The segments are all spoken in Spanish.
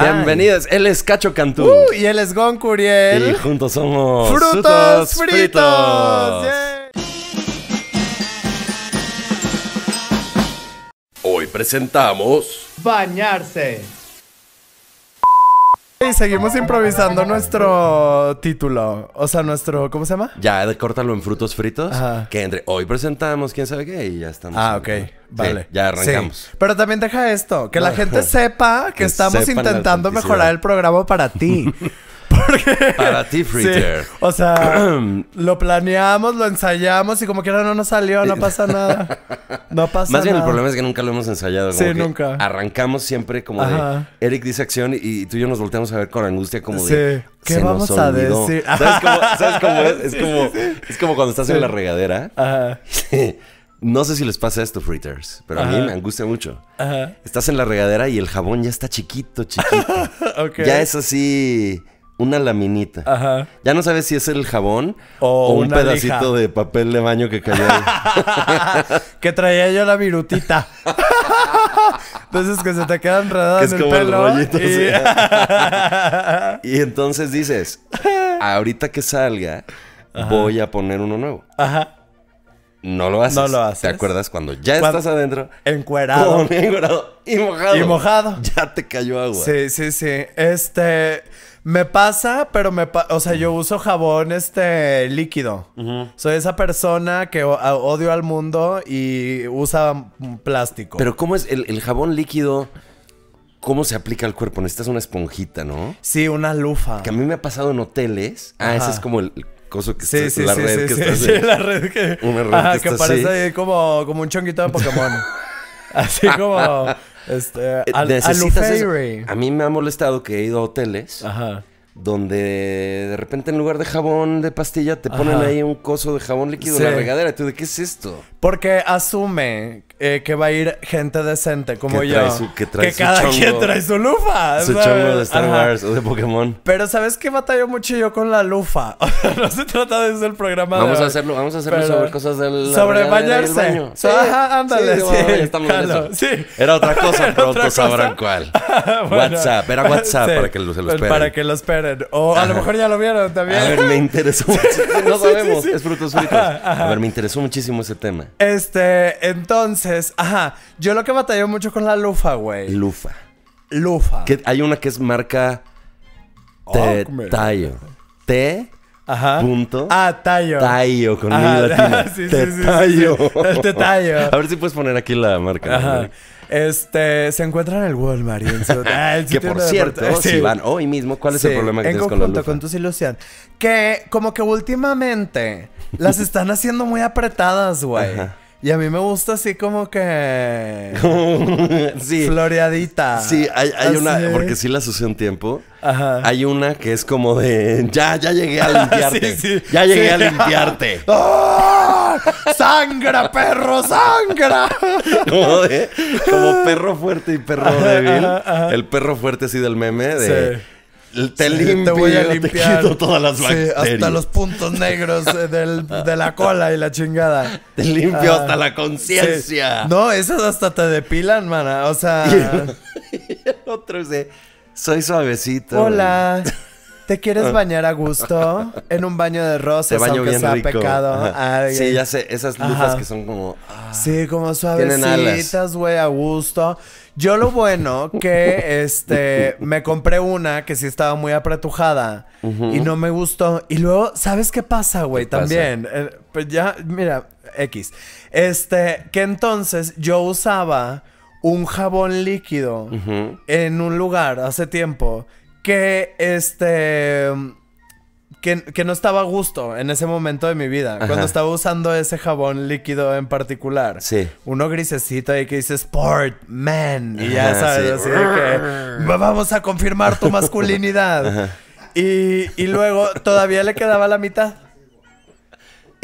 Bienvenidos, él es Cacho Cantú. y él es Goncuriel Y juntos somos Frutos, Fritos. Hoy presentamos Bañarse. Y seguimos improvisando nuestro título. O sea, nuestro. ¿Cómo se llama? Ya, de córtalo en frutos fritos. Que entre hoy presentamos, quién sabe qué, y ya estamos. Ah, ok. Vale. ya arrancamos. Pero también deja esto: que la gente sepa que estamos intentando mejorar el programa para ti. Para ti, Friter. o sea, lo planeamos, lo ensayamos y como que no nos salió, no pasa nada. No pasa nada. Más bien el problema es que nunca lo hemos ensayado. sí, nunca. Arrancamos siempre como de Eric dice acción y tú y yo nos volteamos a ver con angustia como sí. de. ¿Qué vamos a decir? ¿Sabes cómo, es? Es como, cuando estás en la regadera. Ajá. No sé si les pasa esto, Fritters, pero a mí me angustia mucho. Ajá. Estás en la regadera y el jabón ya está chiquito, chiquito. Ya es así una laminita. Ajá. Ya no sabes si es el jabón o, un pedacito de papel de baño que cayó ahí. que traía yo la virutita. entonces que se te queda enredado es el como El rollito, y... y... entonces dices, ahorita que salga, voy a poner uno nuevo. Ajá. No lo haces. No lo haces. ¿Te acuerdas cuando ya estás adentro? Encuerado. mi encuerado y mojado. Y mojado. Ya te cayó agua. Sí, sí, sí. Este... Me pasa, pero me o sea, yo uso jabón este líquido. Soy esa persona que odio al mundo y usa plástico. Pero ¿cómo es el, jabón líquido? ¿Cómo se aplica al cuerpo? Necesitas una esponjita, ¿no? Sí, una lufa. Que a mí me ha pasado en hoteles. Ah, ese es como el, coso que está, sí, la sí, red que sí, sí, la red que... Una red que, que parece ahí como, como un chonguito de Pokémon. Así como... Este, eh, a, mí me ha molestado que he ido a hoteles. donde de repente en lugar de jabón de pastilla te ponen ahí un coso de jabón líquido en la regadera. ¿Tú de qué es esto? Porque asume eh, que va a ir gente decente como yo. que, cada quien trae su lufa. Su chongo de Star Wars o de Pokémon. Pero ¿sabes qué batalló mucho yo con la lufa? no se trata de eso el programa. Vamos a hacerlo, vamos a hacerlo sobre cosas del sobre bañarse. Sí, Ajá, ándale. Sí, sí, sí. Era otra cosa, pronto sabrán cuál. WhatsApp, era WhatsApp para que lo, se lo esperen. Para que lo esperen. O a lo mejor ya lo vieron también. A ver, me interesó. no sabemos, es frutos fritos. A ver, me interesó muchísimo ese tema. Este, entonces ajá. Yo lo que batallé mucho con la lufa, güey. Lufa. Lufa. Que hay una que es marca. Te oh, tallo. Ajá. Punto. Ah, tallo. Tallo con Ajá, mi latina. Sí, sí, sí, tallo. Te tallo. A ver si puedes poner aquí la marca. Ajá. Este, se encuentra en el Walmart. Ah, que por cierto, si van hoy mismo, ¿cuál es el problema que tienes con la lufa? con tus ilusión. Que como que últimamente las están haciendo muy apretadas, güey. Ajá. Y a mí me gusta así como que. Floreadita. Sí, hay, una. Porque sí la usé un tiempo. Ajá. Hay una que es como de. Ya, ya llegué a limpiarte. ya llegué a limpiarte. ¡Ah! ¡Sangra, perro! ¡Sangra! como de. Como perro fuerte y perro débil. el perro fuerte así del meme de te limpio, te voy a limpiar quito todas las bacterias. hasta los puntos negros eh, de la cola y la chingada. Te limpio hasta ah, la conciencia. No, esas hasta te depilan, mana. O sea. Y el, otro dice, soy suavecito. Hola. ¿Te quieres ah. bañar a gusto? En un baño de rosas, baño aunque sea pecado. sí, ya sé, esas luces que son como... Ah, sí, como suavecitas, güey, a gusto. Yo lo bueno que, este, me compré una que sí estaba muy apretujada y no me gustó. Y luego, ¿sabes qué pasa, güey? También, eh, pues ya, mira, X. Este, que entonces yo usaba un jabón líquido en un lugar hace tiempo que este. Que, no estaba a gusto en ese momento de mi vida. Cuando estaba usando ese jabón líquido en particular. Sí. Uno grisecito ahí que dice Sport Man. Y ya sabes, así que vamos a confirmar tu masculinidad. Y, luego todavía le quedaba la mitad.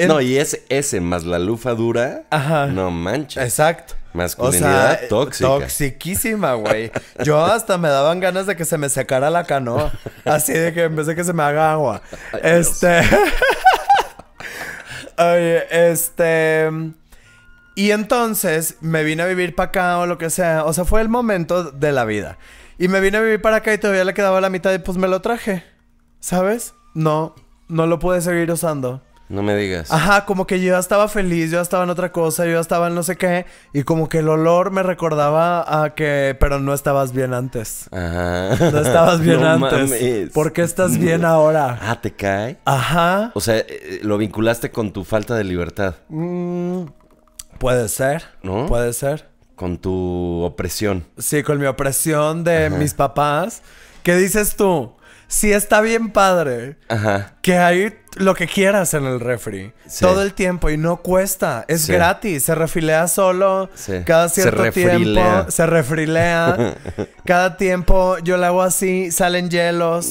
No, y es ese más la lufa dura. Ajá. No mancha Exacto. Masculinidad o eh, tóxica. güey. Yo hasta me daban ganas de que se me secara la canoa. Así de que en vez que se me haga agua. este. Oye, este. Y entonces me vine a vivir para acá o lo que sea. O sea, fue el momento de la vida. Y me vine a vivir para acá y todavía le quedaba la mitad y pues me lo traje. ¿Sabes? No, no lo pude seguir usando. No me digas. Ajá, como que yo estaba feliz, yo estaba en otra cosa, yo estaba en no sé qué. Y como que el olor me recordaba a que, pero no estabas bien antes. Ajá. No estabas bien antes. ¿Por qué estás bien ahora? Ah, ¿te cae? Ajá. O sea, eh, eh, lo vinculaste con tu falta de libertad. Mm, puede ser. ¿No? Puede ser. Con tu opresión. Sí, con mi opresión de mis papás. ¿Qué dices tú? sí está bien padre que hay lo que quieras en el refri todo el tiempo y no cuesta, es gratis, se refilea solo cada cierto se tiempo, se refrilea cada tiempo, yo le hago así, salen hielos,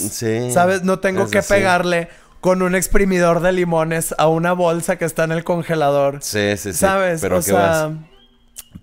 ¿sabes? No tengo que pegarle con un exprimidor de limones a una bolsa que está en el congelador. Sí, sí, sí. ¿Sabes? o sea,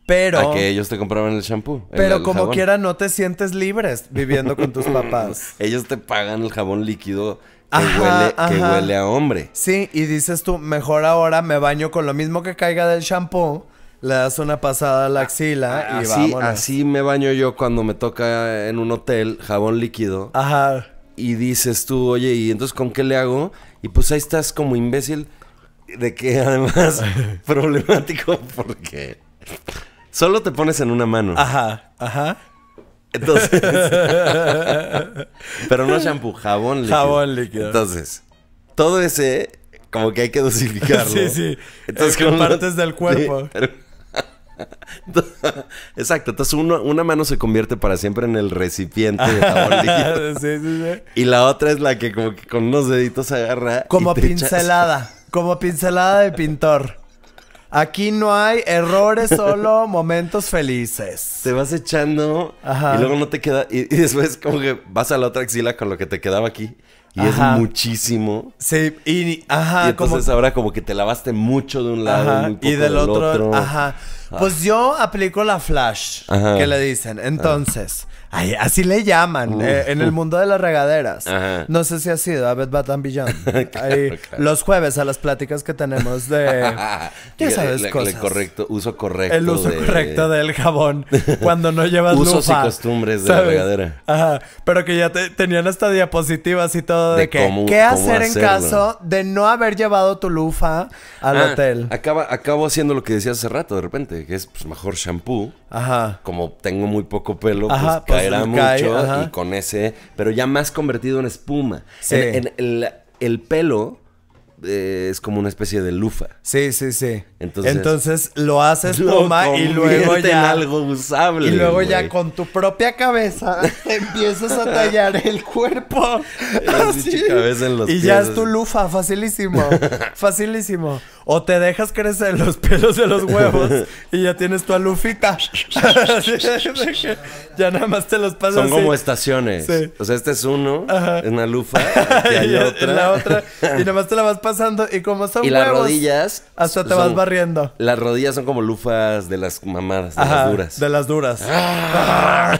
pero. que ellos te compraban el shampoo. Pero como quiera, no te sientes libres viviendo con tus papás. ellos te pagan el jabón líquido que, huele, a hombre. Sí, y dices tú, mejor ahora me baño con lo mismo que caiga del shampoo. Le das una pasada a la axila y así, Así me baño yo cuando me toca en un hotel jabón líquido. Ajá. Y dices tú, oye, ¿y entonces con qué le hago? Y pues ahí estás como imbécil. De que además problemático porque Solo te pones en una mano. Ajá, ajá. Entonces. pero no shampoo, jabón líquido. Jabón líquido. Entonces, todo ese, como que hay que dosificarlo. sí, sí. Entonces, eh, con partes del cuerpo. Exacto, entonces una mano se convierte para siempre en el recipiente de jabón líquido. Sí, sí, sí. Y la otra es la que como que con unos deditos agarra. Como pincelada, como pincelada de pintor. Aquí no hay errores, solo momentos felices. Te vas echando y luego no te queda. Y, después, como que vas a la otra axila con lo que te quedaba aquí. Y es muchísimo. Sí, y, ajá, entonces ahora como que te lavaste mucho de un lado un poco y del, otro, Ajá. Pues ah. yo aplico la flash que le dicen. Ah. Entonces, así le llaman eh, en el mundo de las regaderas. No sé si ha sido a Bed Bath and Beyond. Los jueves a las pláticas que tenemos de... ya sabes cosas. correcto, uso correcto. El uso correcto del jabón cuando no llevas Usos y costumbres de la regadera. Pero que ya tenían hasta diapositivas y todo de, que, qué hacer en caso de no haber llevado tu lufa al ah, hotel. acabo haciendo lo que decías hace rato de repente, que es pues, mejor shampoo. Ajá. Como tengo muy poco pelo, pues, pues caerá mucho y con ese, pero ya más convertido en espuma. el pelo eh, es como una especie de lufa. Sí, sí, sí. Entonces, Entonces lo haces toma y luego ya. algo usable. Y luego ya con tu propia cabeza te empiezas a tallar el cuerpo. y ya es tu lufa, facilísimo. facilísimo. O te dejas crecer los pelos de los huevos y ya tienes tu alufita. ya nada más te los pasas. Son como estaciones. O sea, este es uno, es una lufa, y hay otra. La otra. Y nada más te la vas pasando y como son las rodillas hasta te vas barriendo. Las rodillas son como lufas de las mamadas, de las duras. De las duras. Ah,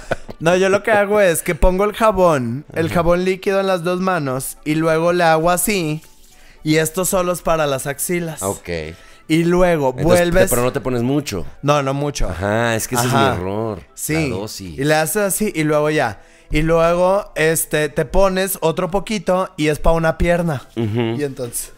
este no, yo lo que hago es que pongo el jabón, el jabón líquido en las dos manos y luego le hago así y esto solo es para las axilas. Ok. Y luego vuelves. Pero no te pones mucho. No, no mucho. Ajá, es que ese es mi error. Sí. Y le haces así y luego ya y luego este, te pones otro poquito y es para una pierna. Y entonces.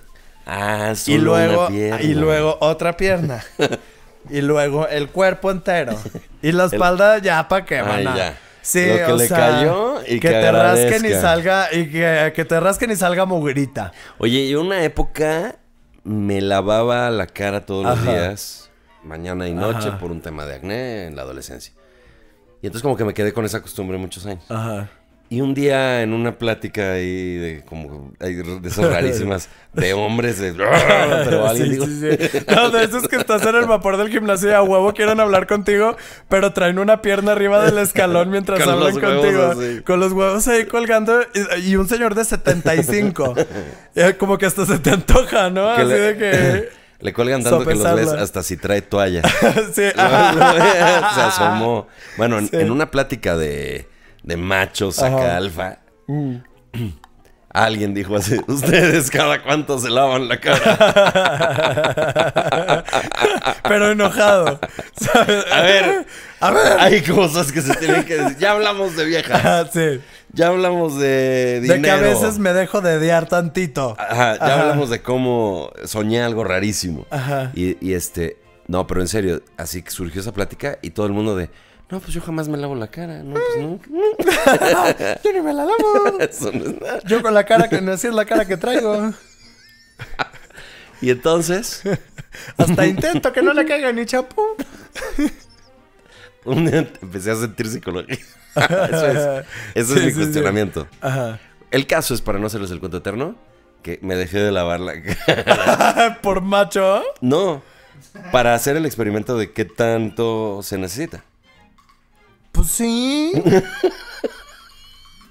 Ah, solo y luego, Y luego otra pierna. y luego el cuerpo entero. Y la espalda ya para qué, van ya. Sí, Lo que le cayó y que, te rasquen y salga y que, te rasquen y salga mugrita. Oye, yo una época me lavaba la cara todos los días, mañana y noche por un tema de acné en la adolescencia. Y entonces como que me quedé con esa costumbre muchos años. Ajá. Y un día en una plática ahí de como de esas rarísimas de hombres de pero alguien dijo... No, de esos que estás en el vapor del gimnasio y a huevo quieren hablar contigo, pero traen una pierna arriba del escalón mientras hablan contigo. Con los huevos ahí colgando y, un señor de 75. Eh, como que hasta se te antoja, ¿no? así de que le cuelgan tanto que los ves hasta si trae toalla. sí. se asomó. Bueno, en, una plática de, de machos acá alfa, mm. alguien dijo así, ustedes cada cuánto se lavan la cara. Pero enojado. A ver, a ver. Hay cosas que se tienen que decir. Ya hablamos de viejas. Ah, sí ya hablamos de dinero. De que a veces me dejo de diar tantito. Ajá, ya hablamos de cómo soñé algo rarísimo. Ajá. Y, este, no, pero en serio, así que surgió esa plática y todo el mundo de, no, pues yo jamás me lavo la cara. No, pues nunca. yo ni me la lavo. Eso no es nada. Yo con la cara que no es la cara que traigo. y entonces... Hasta intento que no le caiga ni chapú. Un día empecé a sentir psicología. eso es, mi cuestionamiento. El caso es, para no hacerles el cuento eterno, que me dejé de lavar la cara. ¿Por macho? No, para hacer el experimento de qué tanto se necesita. Pues sí.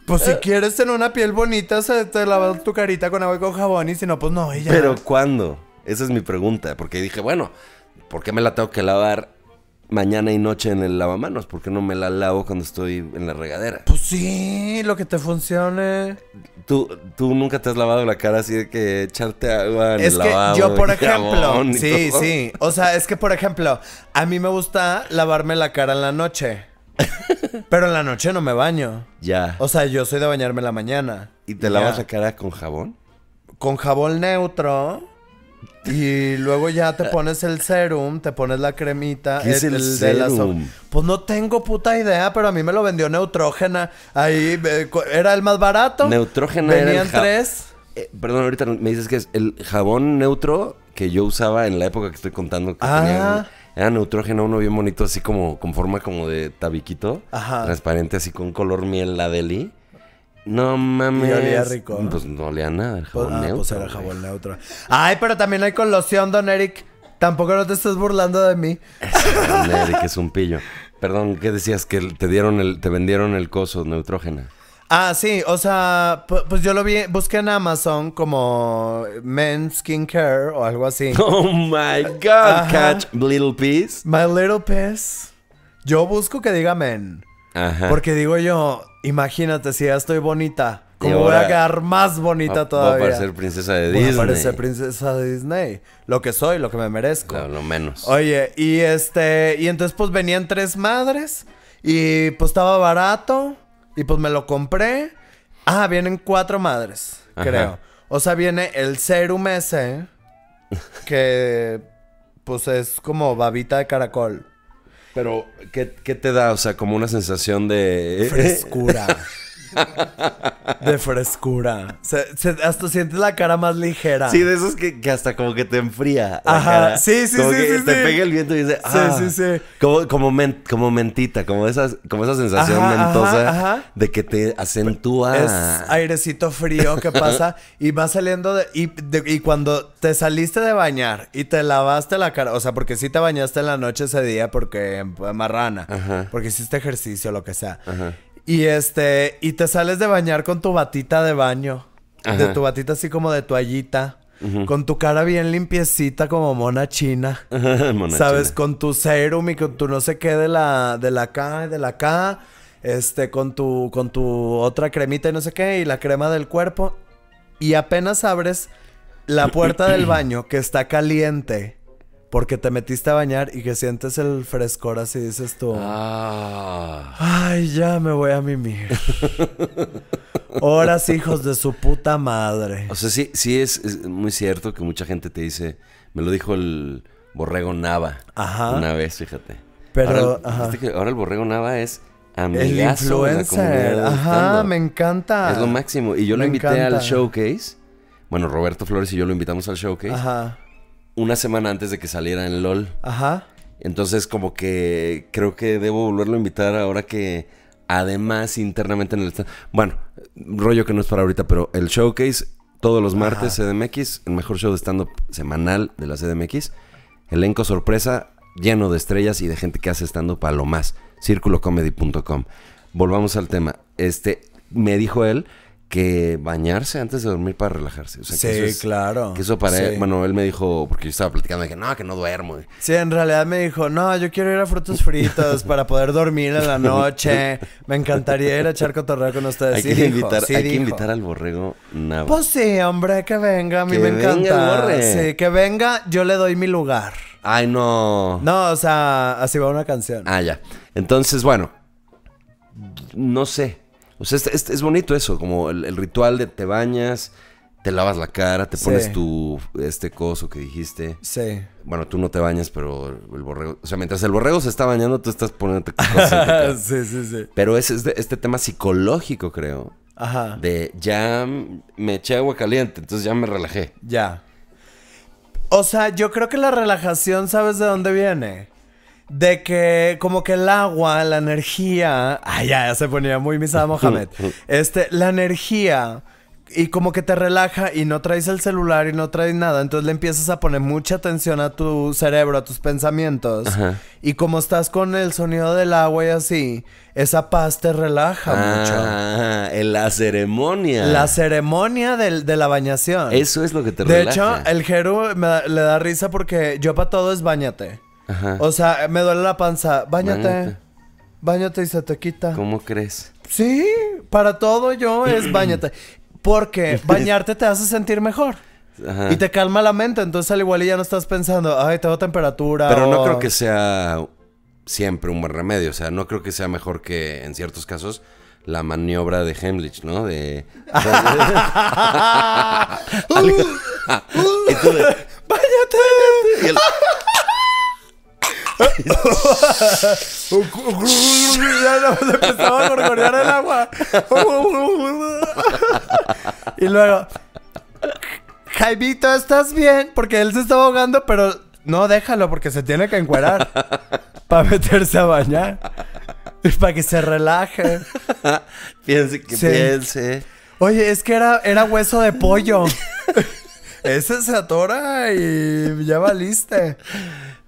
pues si quieres tener una piel bonita, se te lavas tu carita con agua y con jabón y si no, pues no. Pero ¿cuándo? Esa es mi pregunta, porque dije, bueno, ¿por qué me la tengo que lavar mañana y noche en el lavamanos, porque no me la lavo cuando estoy en la regadera? Pues sí, lo que te funcione. Tú, tú nunca te has lavado la cara así de que echarte agua en es que Yo, por ejemplo, sí, sí. O sea, es que por ejemplo, a mí me gusta lavarme la cara en la noche. Pero en la noche no me baño. Ya. O sea, yo soy de bañarme la mañana. ¿Y te lavas la cara con jabón? Con jabón neutro. Y luego ya te eh. pones el serum, te pones la cremita. es el, serum? pues no tengo puta idea, pero a mí me lo vendió Neutrógena. Ahí eh, era el más barato. Neutrógena tenían tres. Eh, perdón, ahorita me dices que es el jabón neutro que yo usaba en la época que estoy contando tenía ah. era Neutrógena, uno bien bonito, así como con forma como de tabiquito. Ajá. Transparente, así con color miel, la deli. No mami. Y olía rico. Pues no olía nada, el jabón pues, ah, pues neutro. Pues era jabón neutro. Ay, pero también hay con loción, don Eric. Tampoco no te estás burlando de mí. don Eric es un pillo. Perdón, ¿qué decías? Que te dieron el, te vendieron el coso neutrógena. Ah, sí, o sea, pues yo lo vi, busqué en Amazon como Men Skincare o algo así. Oh my god, catch little piece. My little piece. Yo busco que diga men. Ajá. Porque digo yo, Imagínate si ya estoy bonita. ¿Cómo voy a quedar más bonita todavía? Voy a parecer princesa de Disney. Voy a parecer princesa de Disney. Lo que soy, lo que me merezco. Claro, lo menos. Oye, y este. Y entonces, pues venían tres madres. Y pues estaba barato. Y pues me lo compré. Ah, vienen cuatro madres, creo. O sea, viene el serum ese. Que. Pues es como babita de caracol. Pero, ¿qué, te da? O sea, como una sensación de... Eh, eh? Frescura. De frescura. hasta sientes la cara más ligera. Sí, de esos que, hasta como que te enfría. Ajá. Sí, sí, sí. te pega el viento y dice, ah. Sí, sí, Como, mentita, como, esas, como esa sensación mentosa de que te acentúa. Es airecito frío que pasa y va saliendo de y, y, cuando te saliste de bañar y te lavaste la cara, o sea, porque sí te bañaste en la noche ese día porque pues, marrana, porque hiciste ejercicio, lo que sea. Ajá y este, y te sales de bañar con tu batita de baño. De tu batita así como de toallita. Con tu cara bien limpiecita como mona china. mona ¿Sabes? Con tu serum y con tu no sé qué de la de la de la K, este con tu con tu otra cremita y no sé qué y la crema del cuerpo y apenas abres la puerta del baño que está caliente porque te metiste a bañar y que sientes el frescor así dices tú. Ah. Ay, ya me voy a mimir. Horas hijos de su puta madre. O sea, sí, sí es, muy cierto que mucha gente te dice, me lo dijo el borrego Nava ajá. una vez, fíjate. Pero ahora el, borrego Nava es el influencer. ajá, me encanta. Es lo máximo y yo lo invité al showcase. Bueno, Roberto Flores y yo lo invitamos al showcase. Ajá una semana antes de que saliera en LOL. Ajá. Entonces, como que creo que debo volverlo a invitar ahora que además internamente en el... Bueno, rollo que no es para ahorita, pero el showcase todos los martes CDMX, el mejor show de stand-up semanal de la CDMX. Elenco sorpresa lleno de estrellas y de gente que hace stand-up a lo más. Círculocomedy.com. Volvamos al tema. Este, me dijo él que bañarse antes de dormir para relajarse. sí, claro. Que eso para bueno, él me dijo, porque yo estaba platicando, dije, no, que no duermo. Sí, en realidad me dijo, no, yo quiero ir a frutos fritos para poder dormir en la noche. Me encantaría ir a echar cotorreo con ustedes. Hay, que, invitar, invitar, al borrego Pues sí, hombre, que venga, a mí me venga encanta. Borre. Sí, que venga, yo le doy mi lugar. Ay, no. No, o sea, así va una canción. Ah, ya. Entonces, bueno, no sé o sea, es, bonito eso, como el, ritual de te bañas, te lavas la cara, te pones tu este coso que dijiste. Sí. Bueno, tú no te bañas, pero el borrego. O sea, mientras el borrego se está bañando, tú estás poniéndote cosas. sí, sí, sí. Pero ese es este tema psicológico, creo. Ajá. De ya me eché agua caliente, entonces ya me relajé. Ya. O sea, yo creo que la relajación, ¿sabes de dónde viene? de que como que el agua, la energía, ah ya, ya se ponía muy misada, Mohamed. Este, la energía y como que te relaja y no traes el celular y no traes nada, entonces le empiezas a poner mucha atención a tu cerebro, a tus pensamientos. Y como estás con el sonido del agua y así, esa paz te relaja ah, mucho. En la ceremonia. La ceremonia de la bañación. Eso es lo que te relaja. De hecho, el Jeru le da risa porque yo para todo es bañate. O sea, me duele la panza. Báñate. Báñate. y se te quita. ¿Cómo crees? Sí, para todo yo es báñate. Porque bañarte te hace sentir mejor. Y te calma la mente, entonces al igual ya no estás pensando, ay, tengo temperatura. Pero no creo que sea siempre un buen remedio, o sea, no creo que sea mejor que en ciertos casos la maniobra de Hemlich, ¿no? De... Báñate empezaba a gorgonear el agua. y luego, Jaibito, ¿estás bien? Porque él se estaba ahogando, pero no déjalo porque se tiene que encuerar para meterse a bañar. Y para que se relaje. piense que sí. piense. Oye, es que era, era hueso de pollo. Ese se atora y ya valiste.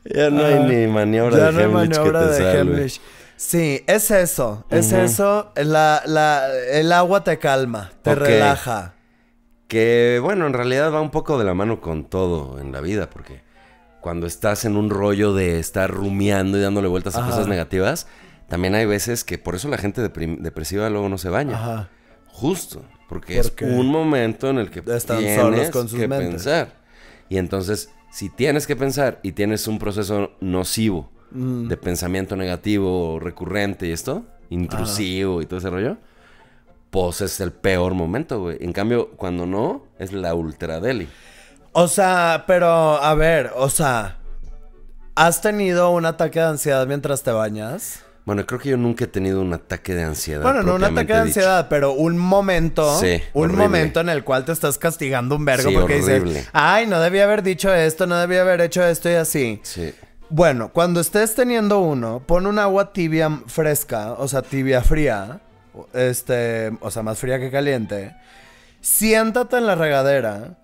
Ya no hay ah, ni maniobra ya de no de salve. Sí, es eso. Es eso. el agua te calma, te relaja. Que bueno, en realidad va un poco de la mano con todo en la vida, porque cuando estás en un rollo de estar rumiando y dándole vueltas a cosas negativas, también hay veces que por eso la gente depresiva luego no se baña. Ajá. Justo, porque es un momento en el que están tienes solos con pensar. Y entonces si tienes que pensar y tienes un proceso nocivo mm. de pensamiento negativo recurrente y esto, intrusivo y todo ese rollo, pues es el peor momento, güey. En cambio, cuando no, es la ultra deli. O sea, pero a ver, o sea, ¿has tenido un ataque de ansiedad mientras te bañas? Bueno, creo que yo nunca he tenido un ataque de ansiedad. Bueno, no un ataque de ansiedad, pero un momento. Sí, un momento en el cual te estás castigando un vergo porque dices, ay, no debía haber dicho esto, no debía haber hecho esto y así. Sí. Bueno, cuando estés teniendo uno, pon un agua tibia fresca, o sea, tibia fría, este, o sea, más fría que caliente. Siéntate en la regadera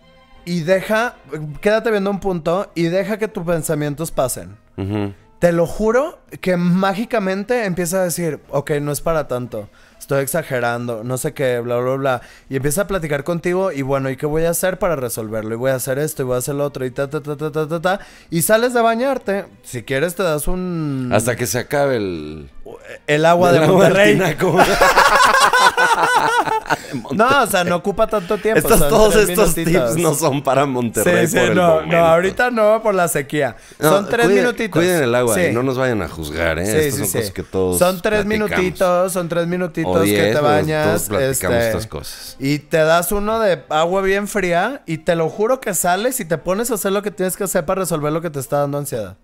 y deja, quédate viendo un punto y deja que tus pensamientos pasen. Ajá. Te lo juro que mágicamente empieza a decir, ok, no es para tanto, estoy exagerando, no sé qué, bla, bla, bla. Y empieza a platicar contigo y bueno, ¿y qué voy a hacer para resolverlo? Y voy a hacer esto y voy a hacer lo otro y ta, ta, ta, ta, ta, ta, Y sales de bañarte. Si quieres te das un... Hasta que se acabe el... El agua de, de Monterrey. no, o sea, no ocupa tanto tiempo. todos estos tips no son para Monterrey. no, ahorita no por la sequía. son tres minutitos. Cuiden el agua no nos vayan a juzgar, ¿eh? son tres minutitos, son tres minutitos que te bañas. Este, y te das uno de agua bien fría y te lo juro que sales y te pones a hacer lo que tienes que hacer para resolver lo que te está dando ansiedad.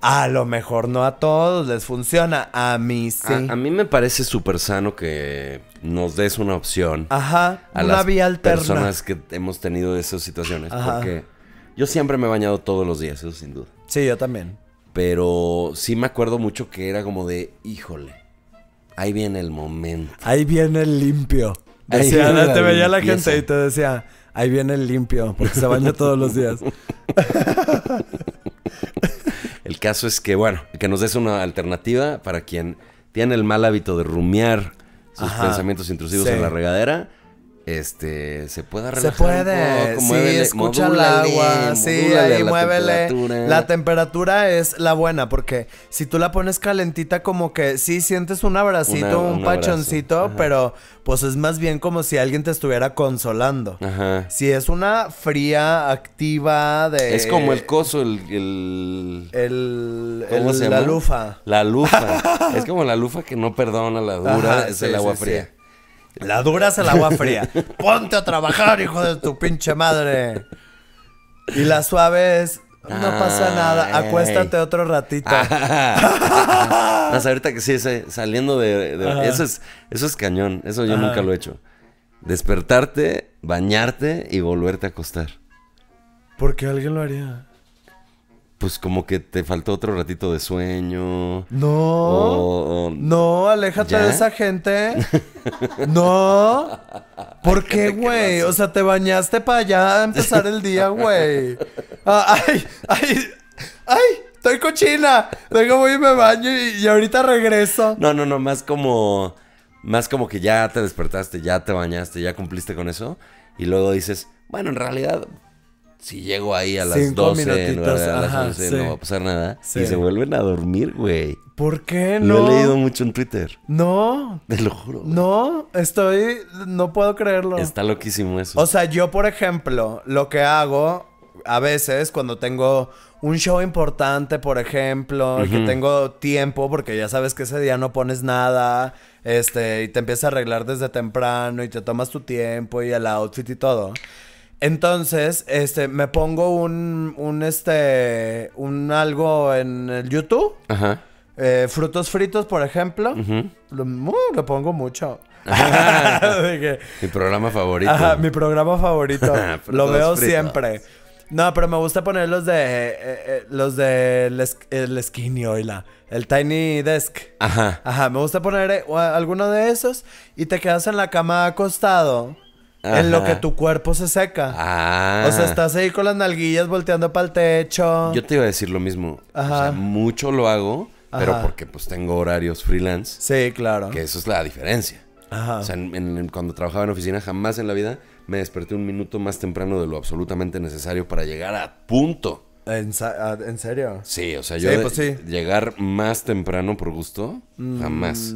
A lo mejor no a todos les funciona, a mí sí. A, mí me parece súper sano que nos des una opción. Ajá, a una personas que hemos tenido esas situaciones. Porque yo siempre me he bañado todos los días, eso sin duda. Sí, yo también. Pero sí me acuerdo mucho que era como de, híjole, ahí viene el momento. Ahí viene el limpio. Decía, te veía la gente y te decía, ahí viene el limpio, porque se baña todos los días. El caso es que, bueno, que nos des una alternativa para quien tiene el mal hábito de rumiar sus pensamientos intrusivos en la regadera este, se puede relajar. Se puede, sí, escucha el agua, sí, ahí muévele. La temperatura es la buena, porque si tú la pones calentita, como que sí sientes un abracito, un, pachoncito, pero pues es más bien como si alguien te estuviera consolando. Ajá. Si es una fría, activa de... Es como el coso, el... el, La lufa. La lufa. es como la lufa que no perdona la dura, es el agua fría. La duras el agua fría. Ponte a trabajar, hijo de tu pinche madre. Y la suave es. No pasa ah, nada, acuéstate otro ratito. Ah. ahorita que sí, saliendo de. eso, es, eso es cañón, eso yo nunca lo he hecho. Despertarte, bañarte y volverte a acostar. Porque alguien lo haría? pues como que te faltó otro ratito de sueño. No. no, aléjate de esa gente. no. ¿Por qué, güey? O sea, te bañaste para allá empezar el día, güey. Ah, ay, ay, ay, estoy cochina. tengo voy y me baño y, y ahorita regreso. No, no, no, más como, más como que ya te despertaste, ya te bañaste, ya cumpliste con eso. Y luego dices, bueno, en realidad si llego ahí a las doce... 12 no va a pasar nada. Y se vuelven a dormir, güey. ¿Por qué no? Lo he leído mucho en Twitter. No. Te lo juro. No, estoy. No puedo creerlo. Está loquísimo eso. O sea, yo, por ejemplo, lo que hago a veces cuando tengo un show importante, por ejemplo, que tengo tiempo, porque ya sabes que ese día no pones nada, este, y te empiezas a arreglar desde temprano y te tomas tu tiempo y el outfit y todo. Entonces, este, me pongo un, un, este, un algo en el YouTube. Ajá. Eh, frutos fritos, por ejemplo. Uh, lo, pongo mucho. mi programa favorito. mi programa favorito. lo veo siempre. No, pero me gusta poner los de. Eh, eh, los de. El, Skinny Oila. El Tiny Desk. Ajá. Ajá, me gusta poner alguno de esos. Y te quedas en la cama acostado en lo que tu cuerpo se seca. Ah. O sea, estás ahí con las nalguillas volteando para el techo. Yo te iba a decir lo mismo. Ajá. O sea, mucho lo hago, pero porque pues tengo horarios freelance. Sí, claro. Que eso es la diferencia. Ajá. O sea, cuando trabajaba en oficina, jamás en la vida me desperté un minuto más temprano de lo absolutamente necesario para llegar a punto. ¿En, serio? Sí, o sea, yo pues llegar más temprano por gusto, mm. jamás.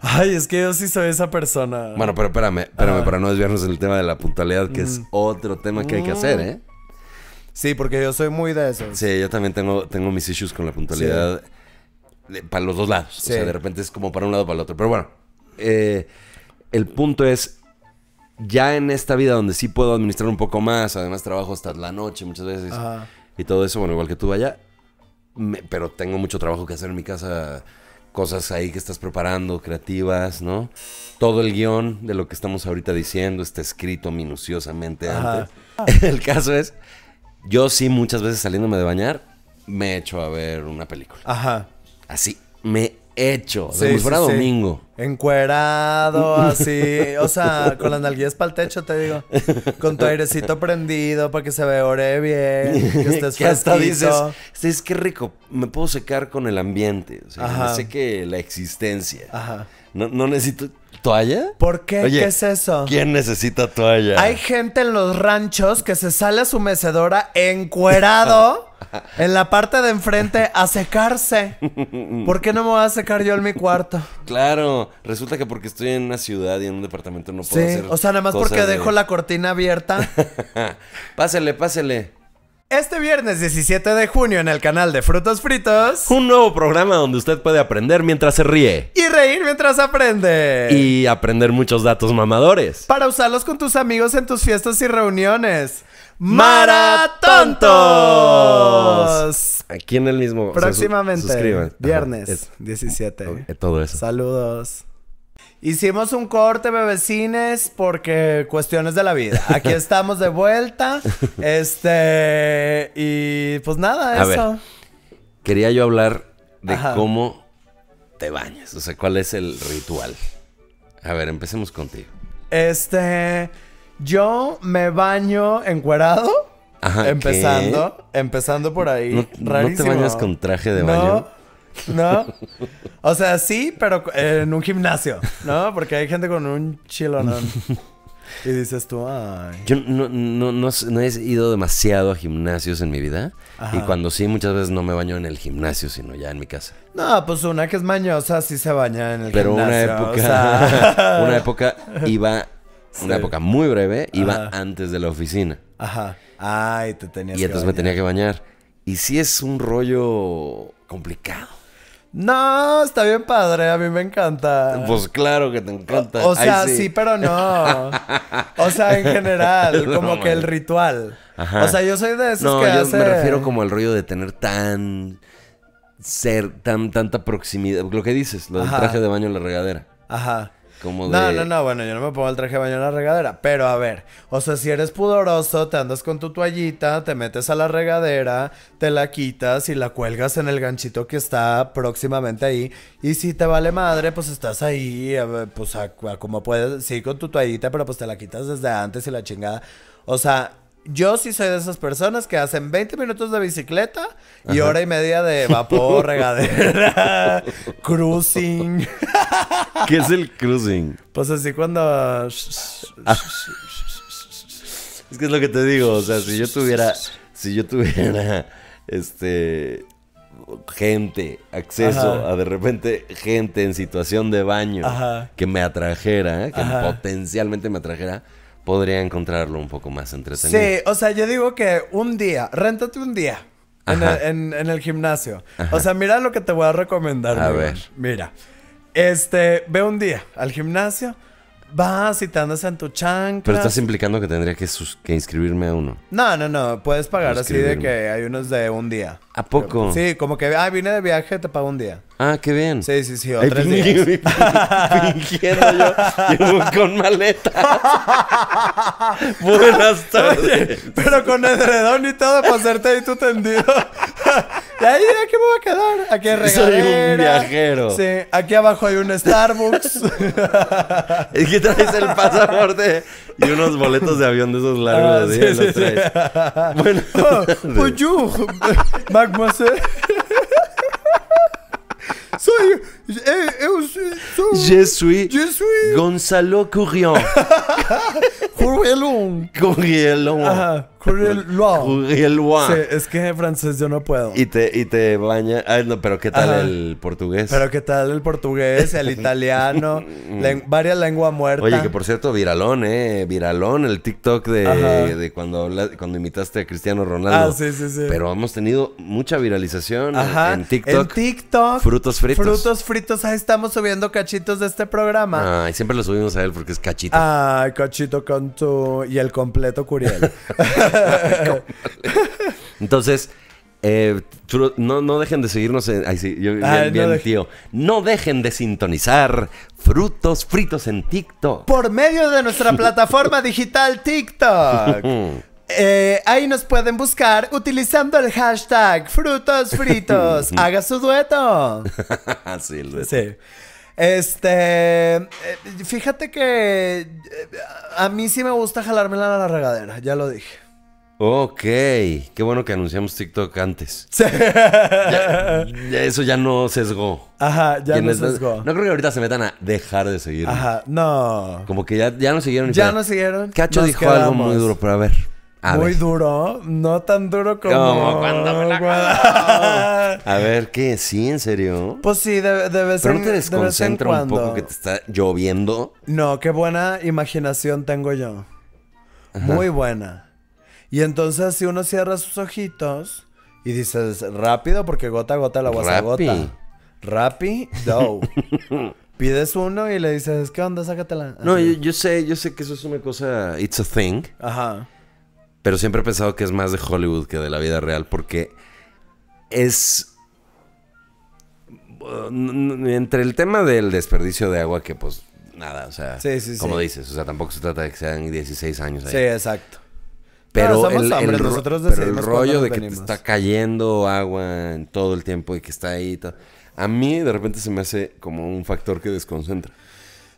Ay, es que yo sí soy esa persona. Bueno, pero espérame, espérame, ah. para no desviarnos del tema de la puntualidad, que es mm. otro tema que hay que hacer, ¿eh? Sí, porque yo soy muy de eso. Sí, yo también tengo, tengo mis issues con la puntualidad para los dos lados. O sea, de repente es como para un lado o para el otro. Pero bueno, eh, el punto es, ya en esta vida donde sí puedo administrar un poco más, además trabajo hasta la noche muchas veces y todo eso, bueno, igual que tú vaya. pero tengo mucho trabajo que hacer en mi casa cosas ahí que estás preparando, creativas, ¿no? Todo el guión de lo que estamos ahorita diciendo está escrito minuciosamente antes. El caso es, yo sí muchas veces saliéndome de bañar, me echo a ver una película. Ajá. Así, me hecho. se como domingo. Encuerado, así. O sea, con las nalguillas para el techo, te digo. Con tu airecito prendido para que se ore bien. Que estés que hasta dices, es que rico. Me puedo secar con el ambiente. O sé que la existencia. Ajá. no necesito toalla? ¿Por qué? ¿Qué es eso? ¿Quién necesita toalla? Hay gente en los ranchos que se sale a su mecedora encuerado en la parte de enfrente a secarse. ¿Por qué no me voy a secar yo en mi cuarto? Claro, resulta que porque estoy en una ciudad y en un departamento no puedo sí, O sea, nada más porque dejo la cortina abierta. pásele, pásele. Este viernes 17 de junio en el canal de Frutos Fritos. Un nuevo programa donde usted puede aprender mientras se ríe. Y reír mientras aprende. Y aprender muchos datos mamadores. Para usarlos con tus amigos en tus fiestas y reuniones. ¡Maratontos! Aquí en el mismo. Próximamente. Viernes 17. Todo eso. Saludos. Hicimos un corte, bebecines, porque cuestiones de la vida. Aquí estamos de vuelta. Este. Y pues nada, eso. quería yo hablar de cómo te bañas. O sea, cuál es el ritual. A ver, empecemos contigo. Este. Yo me baño encuerado. empezando, empezando por ahí. No, ¿No, te bañas con traje de baño? ¿no? O sea, sí, pero en un gimnasio, ¿no? Porque hay gente con un chilonón. Y dices tú, ay. Yo no, he ido demasiado a gimnasios en mi vida. Y cuando sí, muchas veces no me baño en el gimnasio, sino ya en mi casa. No, pues una que es mañosa sí se baña en el gimnasio. Pero una época. una época iba. Una época muy breve, iba antes de la oficina. Ajá. Ay, te tenías Y entonces me tenía que bañar. Y sí es un rollo complicado. No, está bien padre, a mí me encanta. Pues claro que te encanta. O, sea, sí. pero no. O sea, en general, como que el ritual. O sea, yo soy de esos que yo me refiero como al rollo de tener tan ser tan tanta proximidad, lo que dices, lo del traje de baño en la regadera. Ajá. No, no, no, bueno, yo no me pongo el traje de baño en la regadera. Pero a ver, o sea, si eres pudoroso, te andas con tu toallita, te metes a la regadera, te la quitas y la cuelgas en el ganchito que está próximamente ahí. Y si te vale madre, pues estás ahí, eh, pues como puedes, sí, con tu toallita, pero pues te la quitas desde antes y la chingada. O sea, yo sí soy de esas personas que hacen 20 minutos de bicicleta y hora y media de vapor, regadera, cruising. ¿Qué es el cruising? Pues así cuando... Ah. es que es lo que te digo, o sea, si yo tuviera, si yo tuviera, este, gente, acceso a de repente gente en situación de baño que me atrajera, que potencialmente me atrajera podría encontrarlo un poco más entretenido. Sí, o sea, yo digo que un día, réntate un día en el, en, el, gimnasio. O sea, mira lo que te voy a recomendar. A ver. Mira, este, ve un día al gimnasio, Vas y te andas en tu chancla. Pero estás implicando que tendría que, que inscribirme a uno. No, no, no. Puedes pagar así de que hay unos de un día. ¿A poco? sí, como que, ah, vine de viaje, te pago un día. Ah, qué bien. Sí, sí, sí, o días. Fingiendo yo, con maleta. Buenas tardes. pero con edredón y todo para hacerte ahí tu tendido ahí a qué me voy a quedar? Aquí hay Soy un viajero. Sí, aquí abajo hay un Starbucks. es que traes el pasaporte y unos boletos de avión de esos largos. Ah, sí, Bueno. Oh, yo, mademoiselle. Soy Eu, eh, eh, oh, sou... Je suis... Gonzalo Courion. Courrielon. Courrielon. Ajá. Courrielon. es que en francés yo no puedo. Y te, y te baña. no, pero ¿qué tal el portugués? Pero ¿qué tal el portugués, el italiano? varias lenguas muertas. Oye, que por cierto, viralón, ¿eh? Viralón, el TikTok de, de cuando, cuando imitaste a Cristiano ah, Ronaldo. Ah, sí, sí, sí. Pero hemos tenido mucha viralización Ajá. en TikTok. En TikTok. Frutos fritos. Frutos fritos estamos subiendo cachitos de este programa. Ay, siempre lo subimos a él porque es cachito. Ay, cachito con tu... Y el completo Curiel. Entonces... Eh, no, dejen de seguirnos. En, ay, sí, bien, tío. No dejen de sintonizar frutos fritos en TikTok. Por medio de nuestra plataforma digital TikTok. Eh, ahí nos pueden buscar utilizando el hashtag frutos fritos. Haga su dueto. sí, el dueto. Sí. Este, eh, fíjate que eh, a mí sí me gusta jalármela a la regadera, ya lo dije. Ok, qué bueno que anunciamos TikTok antes. eso ya no sesgó. Ajá, ya no sesgó. No creo que ahorita se metan a dejar de seguir. Ajá, no. Como que ya, ya no siguieron. Ya no siguieron. Cacho dijo algo muy duro, pero a ver. Muy duro, no tan duro como, cuando me la A ver, ¿qué? ¿Sí? ¿En serio? Pues sí, debe de vez ¿Pero no te desconcentra un poco que te está lloviendo? No, qué buena imaginación tengo yo. Muy buena. Y entonces si uno cierra sus ojitos y dices, rápido porque gota a gota la agua gota agota. Pides uno y le dices, ¿qué onda? Sácatela. No, yo, yo sé, yo sé que eso es una cosa, it's a thing. Ajá. Pero siempre he pensado que es más de Hollywood que de la vida real porque es mm, entre el tema del desperdicio de agua que pues nada, o sea, como dices, o sea, tampoco se trata de que sean 16 años ahí. Sí, exacto. Pero, el, rollo de que te está cayendo agua en todo el tiempo y que está ahí. A mí de repente se me hace como un factor que desconcentra.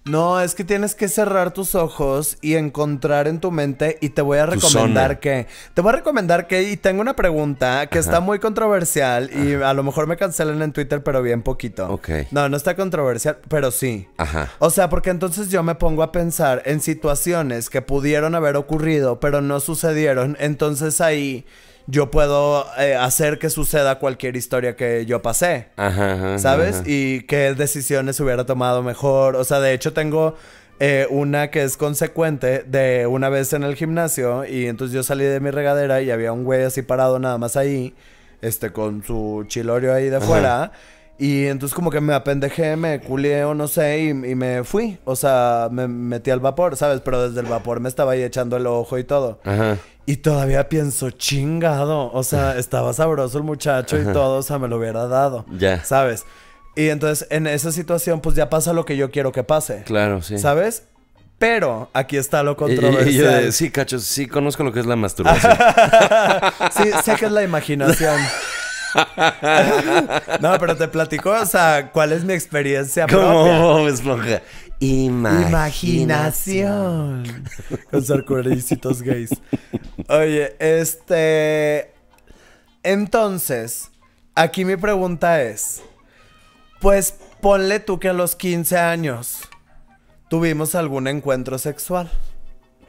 No, es que tienes que cerrar tus ojos y encontrar en tu mente y te voy a recomendar que... Te voy a recomendar que... Y tengo una pregunta que está muy controversial y a lo mejor me cancelan en Twitter, pero bien poquito. Ok. No, no está controversial, pero sí. Ajá. O sea, porque entonces yo me pongo a pensar en situaciones que pudieron haber ocurrido, pero no sucedieron. Entonces ahí yo puedo eh, hacer que suceda cualquier historia que yo pasé. Ajá, ¿Sabes? Y qué decisiones hubiera tomado mejor. O sea, de hecho tengo eh, una que es consecuente de una vez en el gimnasio y entonces yo salí de mi regadera y había un güey así parado nada más ahí, este, con su chilorio ahí de fuera... Y entonces como que me apendejé, me culé o no sé, y, me fui. O sea, me metí al vapor, ¿sabes? Pero desde el vapor me estaba ahí echando el ojo y todo. Ajá. Y todavía pienso, chingado. O sea, estaba sabroso el muchacho y todo, o sea, me lo hubiera dado. Ya. ¿Sabes? Y entonces en esa situación, pues ya pasa lo que yo quiero que pase. Claro, sí. ¿Sabes? Pero aquí está lo controversial. sí, cachos, sí conozco lo que es la masturbación. sí, sé que es la imaginación. no, pero te platico, o sea, cuál es mi experiencia propia. Imaginación. Imaginación. Con sarcuericitos gays. Oye, este. Entonces, aquí mi pregunta es: Pues ponle tú que a los 15 años tuvimos algún encuentro sexual.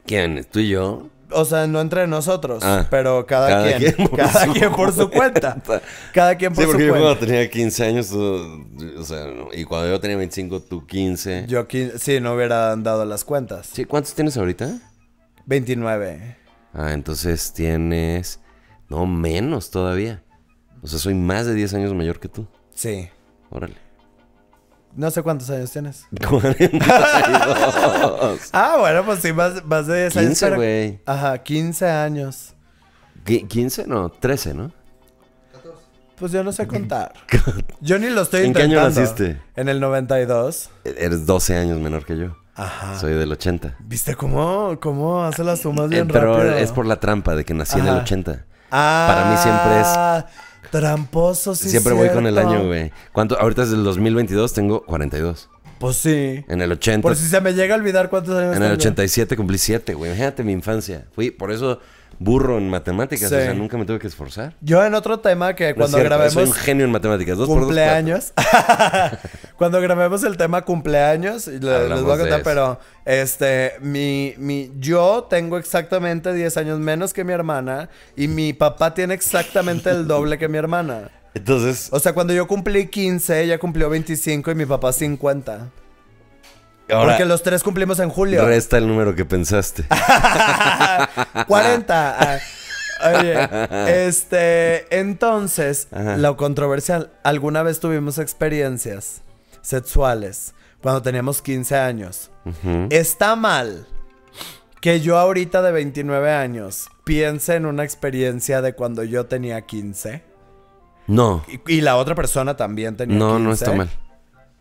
¿Quién? ¿Tú y yo? O sea, no entre nosotros, ah, pero cada, quien, cada quien por su cuenta. Cada quien por su cuenta. Sí, porque yo cuando tenía 15 años, o sea, y cuando yo tenía 25, tú 15. Yo 15, sí, no hubieran dado las cuentas. Sí, ¿cuántos tienes ahorita? 29. Ah, entonces tienes, no menos todavía. O sea, soy más de 10 años mayor que tú. Sí. Órale. No sé cuántos años tienes. 42. ah, bueno, pues sí, más, de 10 años. 15, güey. Ajá, 15 años. 15, no, 13, ¿no? 14. Pues yo no sé contar. yo ni lo estoy intentando. ¿En qué año naciste? En el 92. Eres 12 años menor que yo. Ajá. Soy del 80. ¿Viste cómo, cómo hace las sumas bien eh, pero rápido? Pero es por la trampa de que nací en el 80. Ah. Para mí siempre es Tramposo, sí. Siempre voy con el año, güey. ¿Cuánto? Ahorita es el 2022, tengo 42. Pues sí. En el 80. Por si se me llega a olvidar cuántos años. En el 87 cumplí 7, güey. Imagínate mi infancia. Fui, por eso burro en matemáticas, o sea, nunca me tuve que esforzar. Yo en otro tema que cuando grabemos... Soy un genio en matemáticas. Dos cumpleaños. cuando grabemos el tema cumpleaños, les voy a contar, pero este, mi, yo tengo exactamente 10 años menos que mi hermana y mi papá tiene exactamente el doble que mi hermana. Entonces... O sea, cuando yo cumplí 15, ella cumplió 25 y mi papá 50. Porque los tres cumplimos en julio. Resta el número que pensaste. 40. Oye, este, entonces, lo controversial, alguna vez tuvimos experiencias sexuales cuando teníamos 15 años. Está mal que yo ahorita de 29 años piense en una experiencia de cuando yo tenía 15. No. Y, la otra persona también tenía 15. No, no está mal.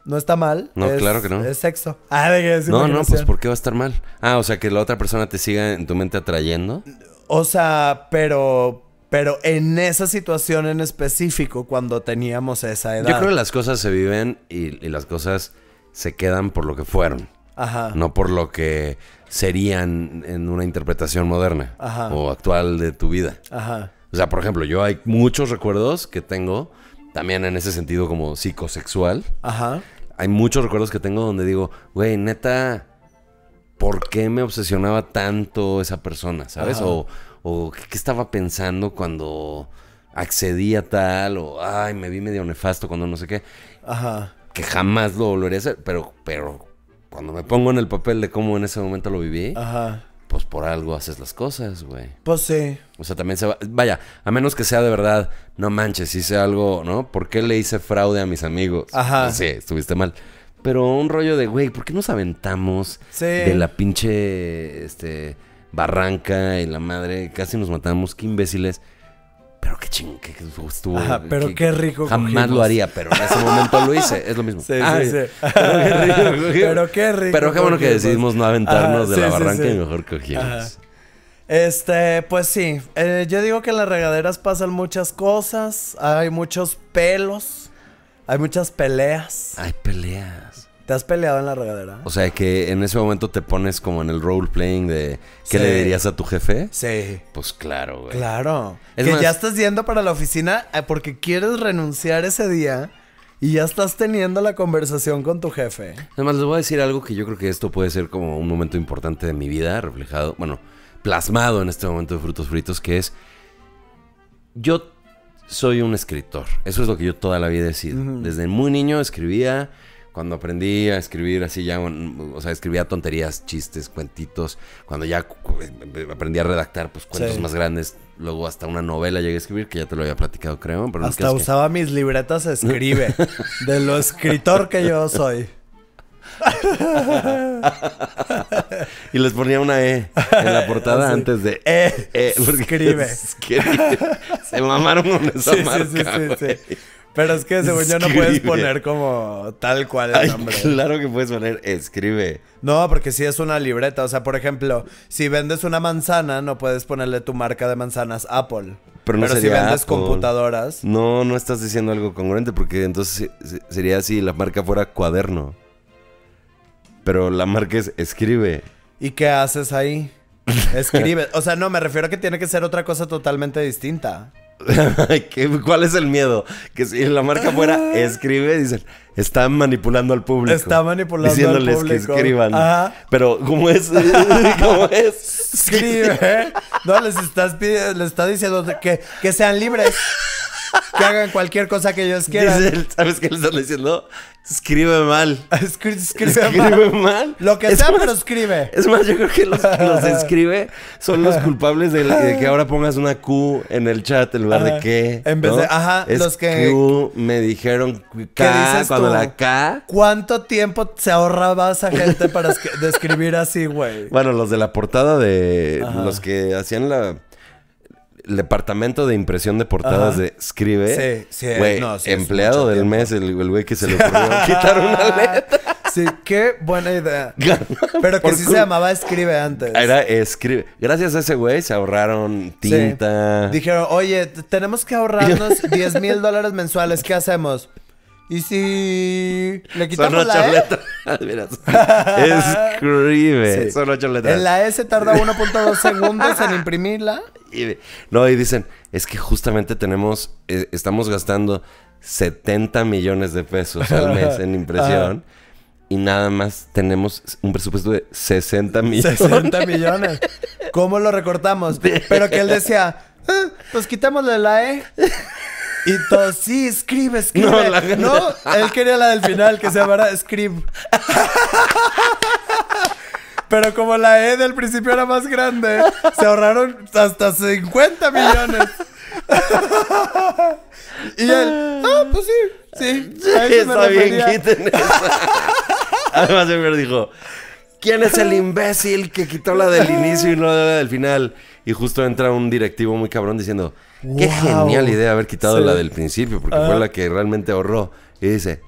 No está mal. No, claro que no. Es sexo. Ah, de que No, no, pues ¿por qué va a estar mal? Ah, o sea, que la otra persona te siga en tu mente atrayendo. O sea, pero. Pero en esa situación en específico, cuando teníamos esa edad. Yo creo que las cosas se viven y, y las cosas se quedan por lo que fueron. Ajá. No por lo que serían en una interpretación moderna o actual de tu vida. Ajá. O sea, por ejemplo, yo hay muchos recuerdos que tengo también en ese sentido como psicosexual. Ajá. Hay muchos recuerdos que tengo donde digo, güey, neta, ¿por qué me obsesionaba tanto esa persona? ¿Sabes? O, o qué estaba pensando cuando accedí a tal, o ay, me vi medio nefasto cuando no sé qué. Ajá. Que jamás lo volvería a hacer, pero, pero cuando me pongo en el papel de cómo en ese momento lo viví, Ajá pues por algo haces las cosas, güey. Pues sí. O sea, también se va. Vaya, a menos que sea de verdad, no manches, hice algo, ¿no? ¿Por qué le hice fraude a mis amigos? Ajá. Ah, sí, estuviste mal. Pero un rollo de, güey, ¿por qué nos aventamos de la pinche este, barranca y la madre? Casi nos matamos, qué imbéciles pero qué ching, qué estuvo. pero qué, rico. Jamás lo haría, pero en ese momento lo hice. Es lo mismo. Sí, sí, Pero qué rico. Pero qué rico. Pero qué bueno que decidimos no aventarnos de la barranca y mejor cogimos. Este, pues sí. Eh, yo digo que en las regaderas pasan muchas cosas. Hay muchos pelos. Hay muchas peleas. Hay peleas. ¿Te has peleado en la regadera? O sea, que en ese momento te pones como en el role-playing de ¿qué le dirías a tu jefe? Sí. Pues claro, güey. Claro. que ya estás yendo para la oficina eh, porque quieres renunciar ese día y ya estás teniendo la conversación con tu jefe. Además, les voy a decir algo que yo creo que esto puede ser como un momento importante de mi vida, reflejado, bueno, plasmado en este momento de Frutos Fritos, que es. Yo soy un escritor. Eso es lo que yo toda la vida he sido. Desde muy niño escribía cuando aprendí a escribir así ya, o sea, escribía tonterías, chistes, cuentitos, cuando ya eh, aprendí a redactar, pues cuentos más grandes, luego hasta una novela llegué a escribir, que ya te lo había platicado, creo. hasta usaba mis libretas escribe, de lo escritor que yo soy. y les ponía una E en la portada antes de E. e escribe. Se mamaron con esa sí, sí, sí, sí pero es que según yo no puedes poner como tal cual el nombre. Claro que puedes poner escribe. No, porque si es una libreta. O sea, por ejemplo, si vendes una manzana, no puedes ponerle tu marca de manzanas Apple. Pero, no si vendes computadoras. No, no estás diciendo algo congruente, porque entonces sería así, la marca fuera cuaderno. Pero la marca es escribe. ¿Y qué haces ahí? Escribe. O sea, no, me refiero a que tiene que ser otra cosa totalmente distinta. ¿Cuál es el miedo? Que si la marca fuera escribe, dicen, están manipulando al público. Está manipulando al público. diciéndoles que escriban. Pero, ¿cómo es? ¿Cómo es? Escribe. no, les estás pidiendo, les está diciendo que, que sean libres que hagan cualquier cosa que ellos quieran. ¿Sabes qué le están diciendo? Escribe mal. escribe, mal. Lo que sea, pero escribe. Es más, yo creo que los que los escribe son los culpables de, que ahora pongas una Q en el chat en lugar de que. En vez de. Ajá, los que. Q me dijeron K cuando la K. ¿Cuánto tiempo se ahorraba esa gente para describir así, güey? Bueno, los de la portada de. Los que hacían la departamento de impresión de portadas de Escribe. Sí, sí, empleado del mes, el, güey que se le ocurrió quitar una letra. Sí, qué buena idea. Pero que sí se llamaba Escribe antes. Era Escribe. Gracias a ese güey se ahorraron tinta. Dijeron, oye, tenemos que ahorrarnos 10 mil dólares mensuales. ¿Qué hacemos? ¿Y si le quitamos Son ocho la Escribe. Son ocho En la e S tarda 1.2 segundos en imprimirla y, no, y dicen, es que justamente tenemos, eh, estamos gastando 70 millones de pesos al mes en impresión. Y nada más tenemos un presupuesto de 60 millones. 60 millones. ¿Cómo lo recortamos? Pero que él decía, ah, pues quitémosle la E. Y todos, sí, escribe, escribe. No, él quería la del final que se llamara Scribe. Pero como la E del principio era más grande, se ahorraron hasta 50 millones. y él, ah, pues sí, sí. está bien, quiten Además, el dijo, ¿quién es el imbécil que quitó la del inicio y no la del final? Y justo entra un directivo muy cabrón diciendo, qué genial idea haber quitado la del principio, porque fue la que realmente ahorró. Y dice,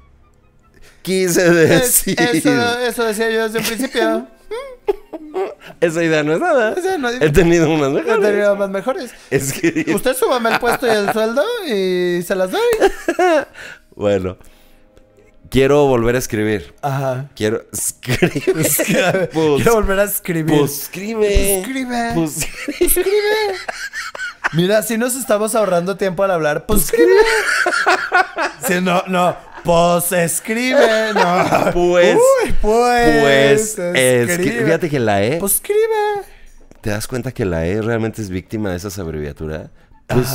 quise decir. eso, decía yo desde el principio. Esa idea no es nada. he tenido unas mejores. Usted súbame el puesto y el sueldo y se las doy. bueno. Quiero volver a escribir. Ajá. Quiero. quiero volver a escribir. escribe. Escribe. escribe. Mira, si nos estamos ahorrando tiempo al hablar, pues, escribe. Si no, no. Pues escribe, no. Pues, pues. pues. Pues. Escribe. Fíjate que la E. Pues escribe. ¿Te das cuenta que la E realmente es víctima de esas abreviaturas? Pues.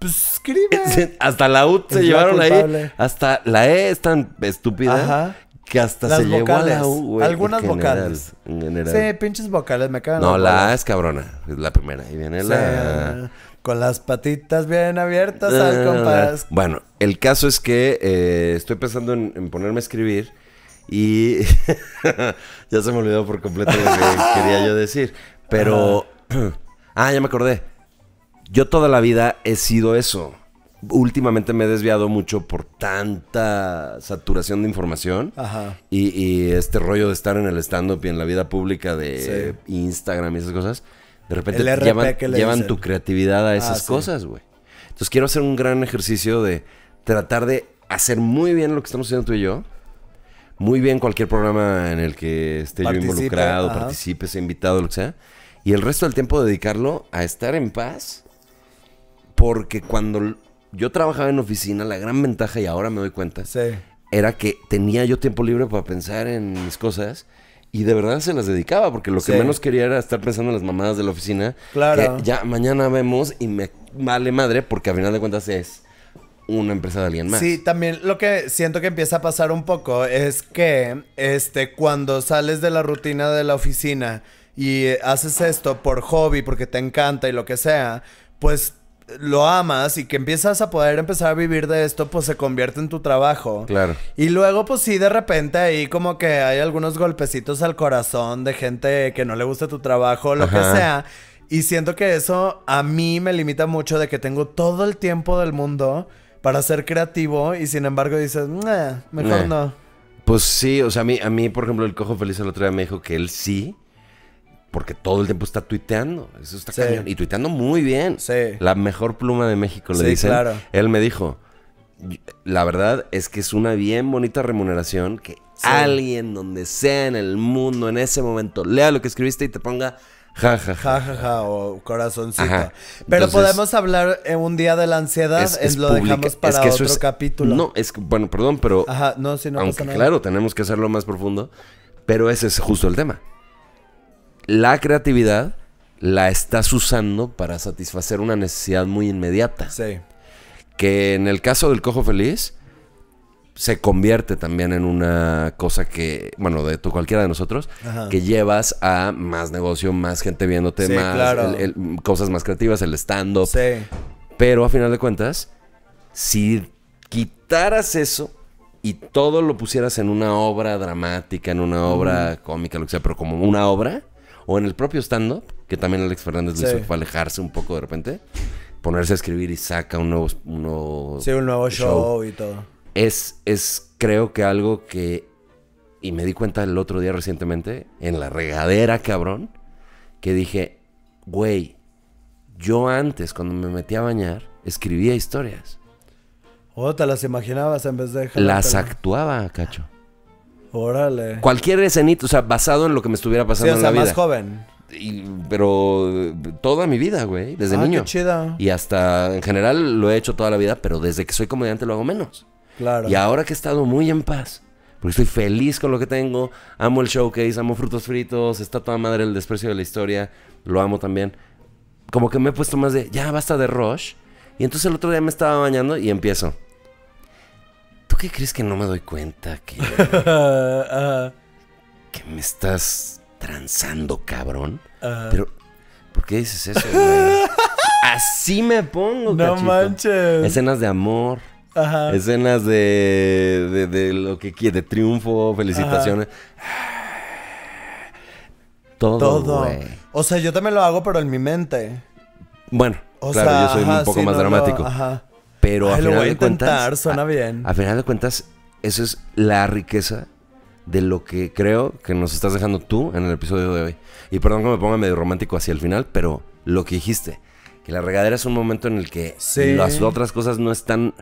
Pues escribe. Hasta la U se llevaron la ahí. Hasta la E es tan estúpida Ajá que hasta se llevó la U, güey. Algunas vocales. Sí, pinches vocales, me cagan. No, la A es cabrona, es la primera. Y viene la... Con las patitas bien abiertas al ah, Bueno, el caso es que eh, estoy pensando en, ponerme a escribir y ya se me olvidó por completo lo que quería yo decir. Pero... ah, ya me acordé. Yo toda la vida he sido eso. Últimamente me he desviado mucho por tanta saturación de información Y, este rollo de estar en el stand-up y en la vida pública de Instagram y esas cosas de repente llevan, tu creatividad a esas ah, cosas, güey. Entonces quiero hacer un gran ejercicio de tratar de hacer muy bien lo que estamos haciendo tú y yo. Muy bien cualquier programa en el que esté yo involucrado, participes, participe, sea invitado, lo que sea. Y el resto del tiempo dedicarlo a estar en paz. Porque cuando yo trabajaba en oficina, la gran ventaja, y ahora me doy cuenta, era que tenía yo tiempo libre para pensar en mis cosas y de verdad se las dedicaba, porque lo que menos quería era estar pensando en las mamadas de la oficina. Claro. Que ya mañana vemos y me vale madre, porque al final de cuentas es una empresa de alguien más. Sí, también lo que siento que empieza a pasar un poco es que este cuando sales de la rutina de la oficina y haces esto por hobby, porque te encanta y lo que sea, pues lo amas y que empiezas a poder empezar a vivir de esto, pues se convierte en tu trabajo. Claro. Y luego, pues sí, de repente ahí como que hay algunos golpecitos al corazón de gente que no le gusta tu trabajo, lo que sea. Y siento que eso a mí me limita mucho de que tengo todo el tiempo del mundo para ser creativo y sin embargo dices, mejor no. Pues sí, o sea, a mí, a mí, por ejemplo, el Cojo Feliz el otro día me dijo que él sí porque todo el tiempo está tuiteando. Eso está Y tuiteando muy bien. Sí. La mejor pluma de México, le sí, Él me dijo. La verdad es que es una bien bonita remuneración que alguien donde sea en el mundo en ese momento lea lo que escribiste y te ponga ja, ja, o corazoncito. Pero podemos hablar en un día de la ansiedad, es, lo dejamos para es que otro capítulo. No, es que, bueno, perdón, pero. Ajá, no, no Claro, tenemos que hacerlo más profundo, pero ese es justo el tema la creatividad la estás usando para satisfacer una necesidad muy inmediata. Sí. Que en el caso del cojo feliz se convierte también en una cosa que, bueno, de cualquiera de nosotros, que llevas a más negocio, más gente viéndote, más cosas más creativas, el stand-up. Sí. Pero a final de cuentas, si quitaras eso y todo lo pusieras en una obra dramática, en una obra cómica, lo que sea, pero como una obra, o en el propio stand-up, que también Alex Fernández lo hizo para alejarse un poco de repente, ponerse a escribir y saca un nuevo, show, y todo. Es, es, creo que algo que, y me di cuenta el otro día recientemente, en la regadera, cabrón, que dije, güey, yo antes, cuando me metí a bañar, escribía historias. O oh, te las imaginabas en vez de... las actuaba, cacho. Órale. Cualquier escenito, o sea, basado en lo que me estuviera pasando sí, o sea, en la más joven. pero toda mi vida, güey, desde ah, niño. Qué chida. Y hasta en general lo he hecho toda la vida, pero desde que soy comediante lo hago menos. Claro. Y ahora que he estado muy en paz, porque estoy feliz con lo que tengo, amo el showcase, amo frutos fritos, está toda madre el desprecio de la historia, lo amo también. Como que me he puesto más de, ya basta de rush. Y entonces el otro día me estaba bañando y empiezo qué crees que no me doy cuenta que. me estás transando, cabrón? Pero, ¿por qué dices eso, Así me pongo, No manches. Escenas de amor. Escenas de, lo que quiere, de triunfo, felicitaciones. Todo. Todo. O sea, yo también lo hago, pero en mi mente. Bueno, claro, yo soy un poco más dramático. ajá. Pero a final de cuentas, suena bien. A final de cuentas, esa es la riqueza de lo que creo que nos estás dejando tú en el episodio de hoy. Y perdón que me ponga medio romántico hacia el final, pero lo que dijiste, que la regadera es un momento en el que las otras cosas no están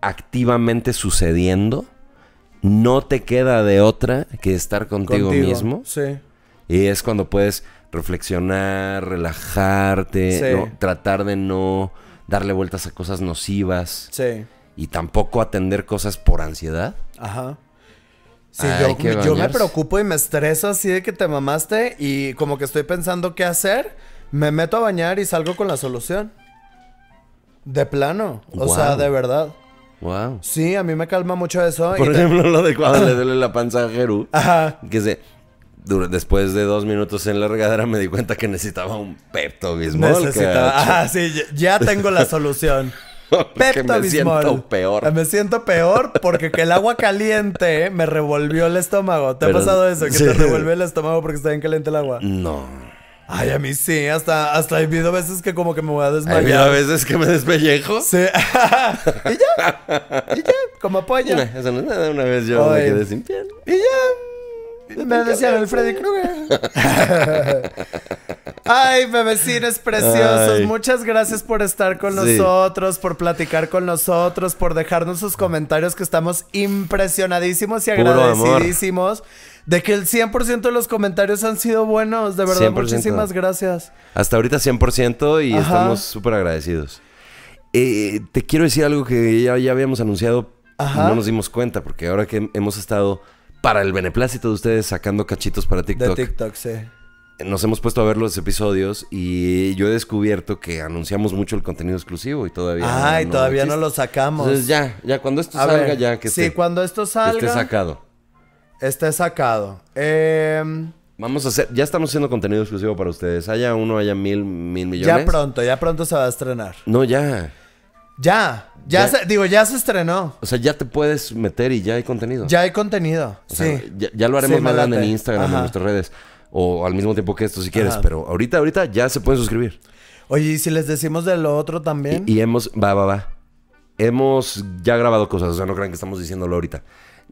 activamente sucediendo, no te queda de otra que estar contigo, mismo. Sí. Y es cuando puedes reflexionar, relajarte, tratar de no darle vueltas a cosas nocivas. Sí. Y tampoco atender cosas por ansiedad. Ajá. Sí, yo, me preocupo y me estreso así de que te mamaste y como que estoy pensando qué hacer, me meto a bañar y salgo con la solución. De plano, o sea, de verdad. Wow. Sí, a mí me calma mucho eso. Por ejemplo, lo de cuando le duele la panza a Jeru. Ajá. Que se después de dos minutos en la regadera me di cuenta que necesitaba un Pepto Bismol. Necesitaba. Ah, sí, ya tengo la solución. Pepto me siento peor. Me siento peor porque que el agua caliente me revolvió el estómago. ¿Te ha pasado eso? Que te revuelve el estómago porque está bien caliente el agua. No. Ay, a mí sí, hasta, hasta he habido veces que como que me voy a desmayar. ¿He habido veces que me despellejo? Sí. y ya, y ya, como apoyo. Una, eso no es nada, una vez yo me quedé sin piel. Y ya. Me decían el Freddy Krueger. Ay, bebecines preciosos, muchas gracias por estar con nosotros, por platicar con nosotros, por dejarnos sus comentarios que estamos impresionadísimos y agradecidísimos de que el 100% de los comentarios han sido buenos, de verdad muchísimas gracias. Hasta ahorita 100% y estamos súper agradecidos. Eh, te quiero decir algo que ya, ya habíamos anunciado, Y no nos dimos cuenta porque ahora que hemos estado para el beneplácito de ustedes sacando cachitos para TikTok. De TikTok, sí. Nos hemos puesto a ver los episodios y yo he descubierto que anunciamos mucho el contenido exclusivo y todavía. Ay, todavía no, lo sacamos. Entonces ya, ya cuando esto salga, ya que esté. Sí, cuando esto salga. esté sacado. Esté sacado. Em, Vamos a hacer, ya estamos haciendo contenido exclusivo para ustedes. Haya uno, haya mil, mil millones. Ya pronto, ya pronto se va a estrenar. No, ya. Ya, ya, se, digo, ya se estrenó. O sea, ya te puedes meter y ya hay contenido. Ya hay contenido. sí. ya, lo haremos más grande en Instagram, en nuestras redes. O al mismo tiempo que esto, si quieres. Pero ahorita, ahorita ya se pueden suscribir. Oye, ¿y si les decimos de lo otro también? Y, hemos. Va, va, va. Hemos ya grabado cosas. O sea, no crean que estamos diciéndolo ahorita.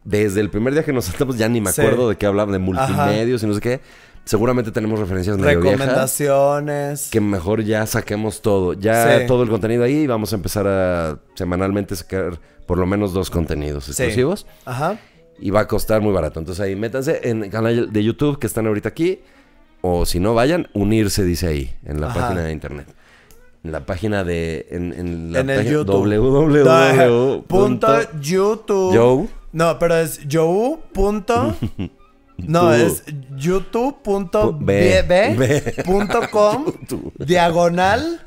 Desde el primer día que nos saltamos, ya ni me acuerdo de qué hablaban, de multimedios y no sé qué. Seguramente tenemos referencias medio Recomendaciones. que mejor ya saquemos todo. Ya todo el contenido ahí y vamos a empezar a semanalmente sacar por lo menos dos contenidos exclusivos. Ajá. Y va a costar muy barato. Entonces ahí métanse en el canal de YouTube que están ahorita aquí. O si no, vayan, unirse, dice ahí, en la página de internet. En la página de. En, en la en el YouTube. www. Punto YouTube. No, pero es punto No, es youtube.bb.com diagonal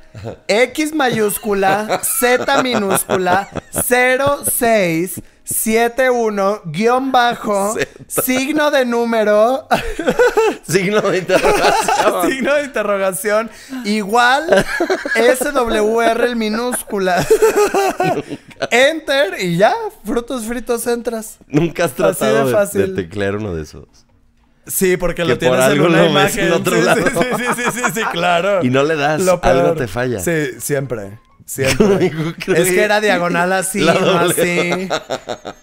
X mayúscula Z minúscula 0671 guión bajo signo de número signo de interrogación signo de interrogación igual SWR minúscula enter y ya frutos fritos entras. Nunca has tratado de teclear uno de esos. Sí, porque lo tienes en una imagen. otro sí, Sí, sí, sí, sí, claro. Y no le das, algo te falla. Sí, siempre. Siempre. es que era diagonal así, así.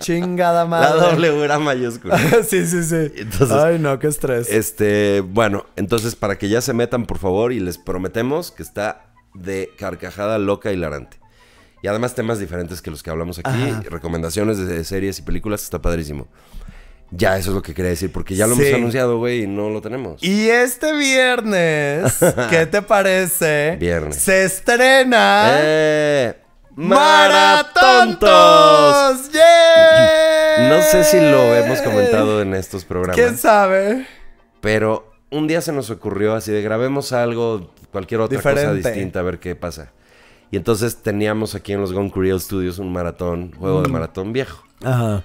Chingada madre. La W era mayúscula. sí, sí, sí. Ay, no, qué estrés. Este, bueno, entonces para que ya se metan, por favor, y les prometemos que está de carcajada loca y larante Y además temas diferentes que los que hablamos aquí, recomendaciones de series y películas, está padrísimo. Ya, eso es lo que quería decir, porque ya lo hemos anunciado, güey, y no lo tenemos. Y este viernes, ¿qué te parece? Viernes. Se estrena. Eh, ¡Maratontos! No sé si lo hemos comentado en estos programas. ¿Quién sabe? Pero un día se nos ocurrió así de grabemos algo, cualquier otra cosa distinta, a ver qué pasa. Y entonces teníamos aquí en los Gone Studios un maratón, juego de mm. maratón viejo. Ajá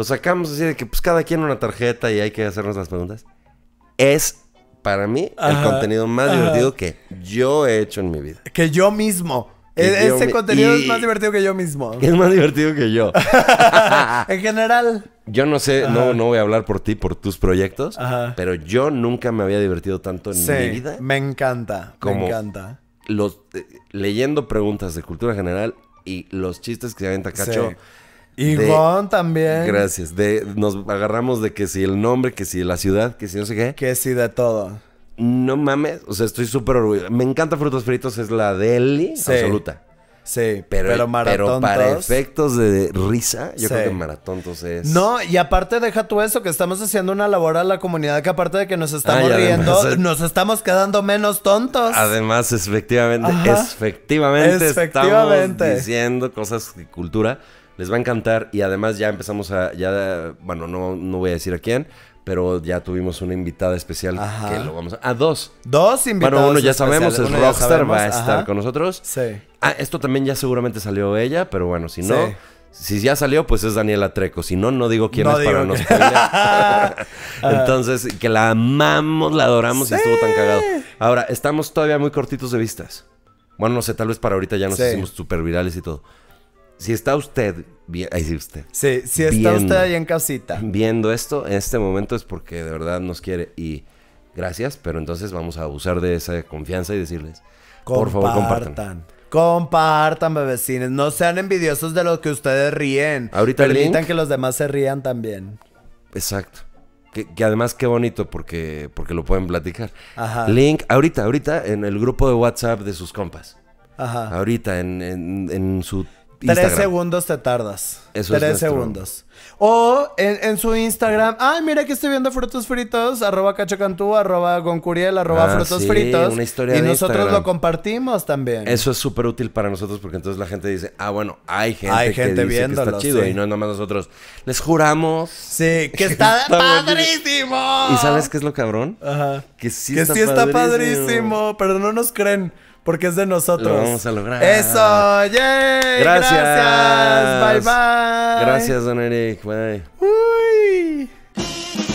lo sacamos así de que pues cada quien una tarjeta y hay que hacernos las preguntas. Es para mí el contenido más divertido que yo he hecho en mi vida. Que yo mismo. E-, ese contenido es más divertido que yo mismo. Es más divertido que yo. en general. Yo no sé, no, no voy a hablar por ti, por tus proyectos, pero yo nunca me había divertido tanto en mi vida. Me encanta. me encanta. Los, eh, leyendo preguntas de cultura general y los chistes que se aventa Cacho. Y también. Gracias. De, nos agarramos de que si el nombre, que si la ciudad, que si no sé qué. Que si de todo. No mames, o sea, estoy súper orgulloso. Me encanta Frutos Fritos, es la deli absoluta. Sí, pero, pero, pero para efectos de risa, yo creo que Maratontos es. No, y aparte deja tú eso, que estamos haciendo una labor a la comunidad que aparte de que nos estamos riendo, eh. nos estamos quedando menos tontos. Además, efectivamente, efectivamente, efectivamente, estamos diciendo cosas de cultura. Les va a encantar y además ya empezamos a, ya, bueno, no, no voy a decir a quién, pero ya tuvimos una invitada especial que lo vamos a... Ah, dos. Dos invitados. Bueno, uno ya sabemos, es Rockstar, va a estar con nosotros. Sí. Ah, esto también ya seguramente salió ella, pero bueno, si no... Si ya salió, pues es Daniela Treco. Si no, no digo quién es para nosotros. Ah. Entonces, que la amamos, la adoramos y estuvo tan cagado. Ahora, estamos todavía muy cortitos de vistas. Bueno, no sé, tal vez para ahorita ya nos hicimos súper virales y todo si está usted, ahí sí usted. Sí, si está usted ahí en casita. Viendo esto en este momento es porque de verdad nos quiere y gracias, pero entonces vamos a abusar de esa confianza y decirles, compartan, por favor, compartan. Compartan, bebecines. No sean envidiosos de lo que ustedes ríen. Ahorita Permitan que los demás se rían también. Exacto. Que, además qué bonito porque, porque lo pueden platicar. Ajá. Link, ahorita, ahorita, en el grupo de WhatsApp de sus compas. Ajá. Ahorita, en, en, en su Tres segundos te tardas. Eso es nuestro... segundos. O en, su Instagram. Ay, mira que estoy viendo frutos fritos. Arroba cachacantú, arroba goncuriel, arroba ah, frutos fritos. historia y nosotros lo compartimos también. Eso es súper útil para nosotros porque entonces la gente dice, ah, bueno, hay gente, hay gente que dice que está chido. Y no nada nosotros. Les juramos. Sí, que está, padrísimo. ¿Y sabes qué es lo cabrón? Ajá. Que sí, está, padrísimo. Pero no nos creen porque es de nosotros. Lo vamos a lograr. Eso, yay. Gracias. Gracias. Bye bye. Gracias, don Eric. Bye. Uy.